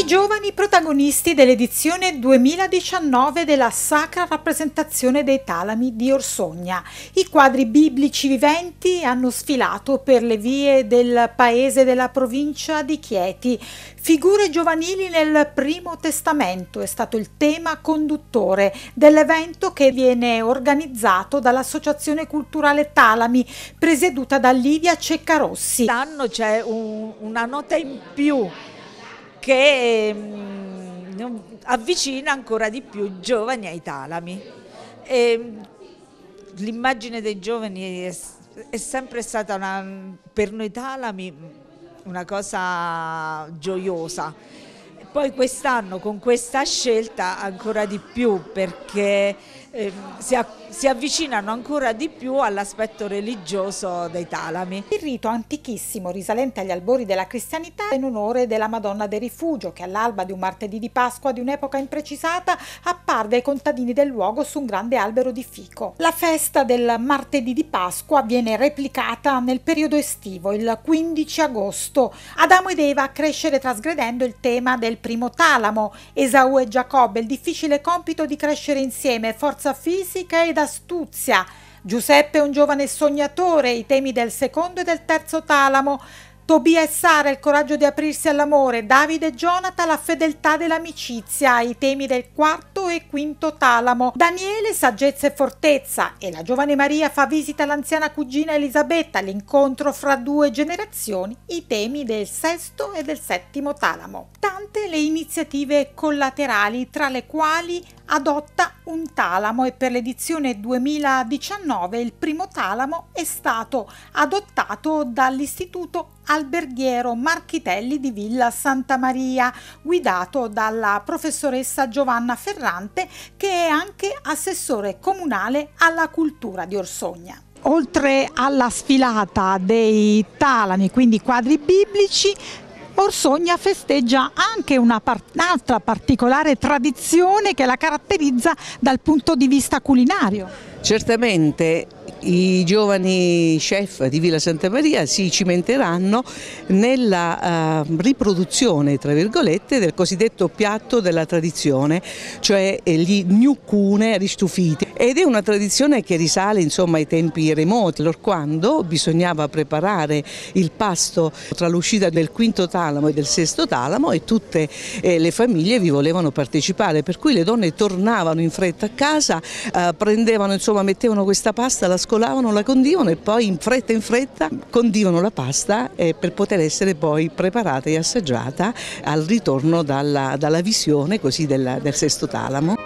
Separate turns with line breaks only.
I giovani protagonisti dell'edizione 2019 della Sacra Rappresentazione dei Talami di Orsogna. I quadri biblici viventi hanno sfilato per le vie del paese della provincia di Chieti. Figure giovanili nel Primo Testamento è stato il tema conduttore dell'evento che viene organizzato dall'Associazione Culturale Talami, presieduta da Lidia Ceccarossi. L'anno c'è un, una nota in più
che mh, ehm, avvicina ancora di più i giovani ai talami. Ehm, l'immagine dei giovani è, è sempre stata una, per noi talami una cosa gioiosa. Poi quest'anno con questa scelta ancora di più perché eh, si, si, avvicinano ancora di più all'aspetto religioso
dei talami. Il rito antichissimo risalente agli albori della cristianità in onore della Madonna del Rifugio che all'alba di un martedì di Pasqua di un'epoca imprecisata apparve ai contadini del luogo su un grande albero di fico. La festa del martedì di Pasqua viene replicata nel periodo estivo, il 15 agosto. Adamo ed Eva crescere trasgredendo il tema del primo talamo. Esau e Giacobbe il difficile compito di crescere insieme, forti forza fisica ed astuzia. Giuseppe è un giovane sognatore, i temi del secondo e del terzo talamo. Tobia e Sara il coraggio di aprirsi all'amore, Davide e Jonathan la fedeltà dell'amicizia, i temi del quarto quarto e quinto talamo. Daniele, saggezza e fortezza e la giovane Maria fa visita all'anziana cugina Elisabetta, l'incontro fra due generazioni, i temi del sesto e del settimo talamo. Tante le iniziative collaterali, tra le quali adotta un talamo e per l'edizione 2019 il primo talamo è stato adottato dall'Istituto Alberghiero Marchitelli di Villa Santa Maria, guidato dalla professoressa Giovanna Ferrari Ferrante, che è anche assessore comunale alla cultura di Orsogna. Oltre alla sfilata dei talami, quindi quadri biblici, Orsogna festeggia anche un'altra par particolare tradizione che la caratterizza dal punto di vista culinario.
Certamente i giovani chef di Villa Santa Maria si cimenteranno nella eh, riproduzione, tra virgolette, del cosiddetto piatto della tradizione, cioè eh, gli gnucune ristufiti ed è una tradizione che risale insomma, ai tempi remoti, quando bisognava preparare il pasto tra l'uscita del quinto talamo e del sesto talamo e tutte eh, le famiglie vi volevano partecipare, per cui le donne tornavano in fretta a casa, eh, prendevano, insomma, mettevano questa pasta, la scolavano, la condivano e poi in fretta in fretta condivano la pasta eh, per poter essere poi preparata e assaggiata al ritorno dalla, dalla visione così, della, del sesto talamo.